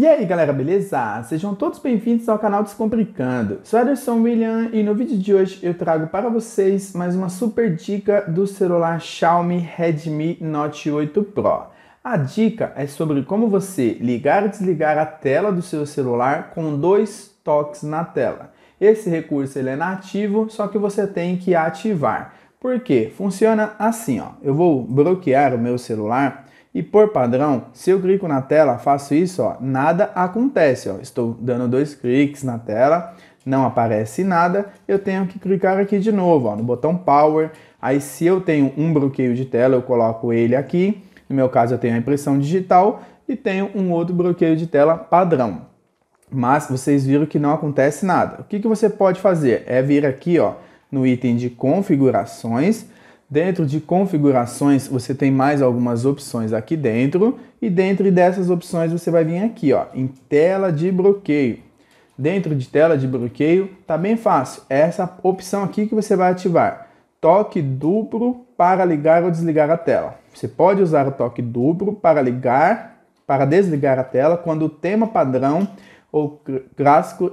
E aí galera, beleza? Sejam todos bem-vindos ao canal Descomplicando. Sou Ederson William e no vídeo de hoje eu trago para vocês mais uma super dica do celular Xiaomi Redmi Note 8 Pro. A dica é sobre como você ligar e desligar a tela do seu celular com dois toques na tela. Esse recurso ele é nativo, só que você tem que ativar. Por quê? Funciona assim, ó. Eu vou bloquear o meu celular e por padrão, se eu clico na tela, faço isso, ó, nada acontece. Ó. Estou dando dois cliques na tela, não aparece nada, eu tenho que clicar aqui de novo ó, no botão Power. Aí se eu tenho um bloqueio de tela, eu coloco ele aqui. No meu caso, eu tenho a impressão digital e tenho um outro bloqueio de tela padrão. Mas vocês viram que não acontece nada. O que, que você pode fazer? É vir aqui ó, no item de configurações, Dentro de configurações, você tem mais algumas opções aqui dentro e dentro dessas opções você vai vir aqui, ó, em tela de bloqueio. Dentro de tela de bloqueio, tá bem fácil. É essa opção aqui que você vai ativar. Toque duplo para ligar ou desligar a tela. Você pode usar o toque duplo para ligar, para desligar a tela quando o tema padrão ou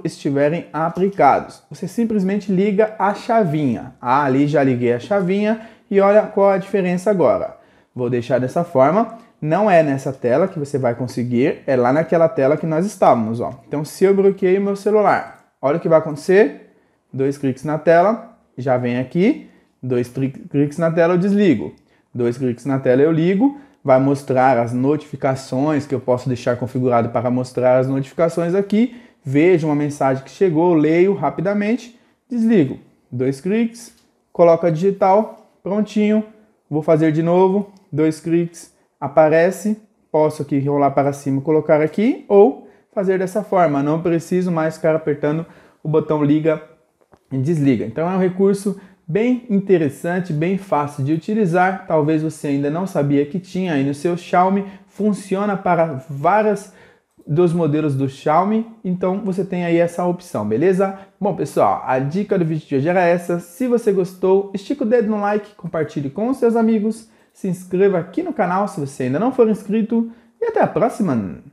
estiverem aplicados. Você simplesmente liga a chavinha. Ah, ali já liguei a chavinha e olha qual a diferença agora. Vou deixar dessa forma. Não é nessa tela que você vai conseguir, é lá naquela tela que nós estávamos. Ó. Então, se eu bloqueio meu celular, olha o que vai acontecer. Dois cliques na tela, já vem aqui. Dois cliques na tela eu desligo. Dois cliques na tela eu ligo vai mostrar as notificações que eu posso deixar configurado para mostrar as notificações aqui. Vejo uma mensagem que chegou, leio rapidamente, desligo. Dois cliques, coloco a digital, prontinho. Vou fazer de novo, dois cliques, aparece. Posso aqui rolar para cima, colocar aqui ou fazer dessa forma. Não preciso mais ficar apertando o botão liga e desliga. Então é um recurso Bem interessante, bem fácil de utilizar. Talvez você ainda não sabia que tinha aí no seu Xiaomi. Funciona para várias dos modelos do Xiaomi, então você tem aí essa opção, beleza? Bom, pessoal, a dica do vídeo de hoje era essa. Se você gostou, estica o dedo no like, compartilhe com os seus amigos, se inscreva aqui no canal se você ainda não for inscrito e até a próxima!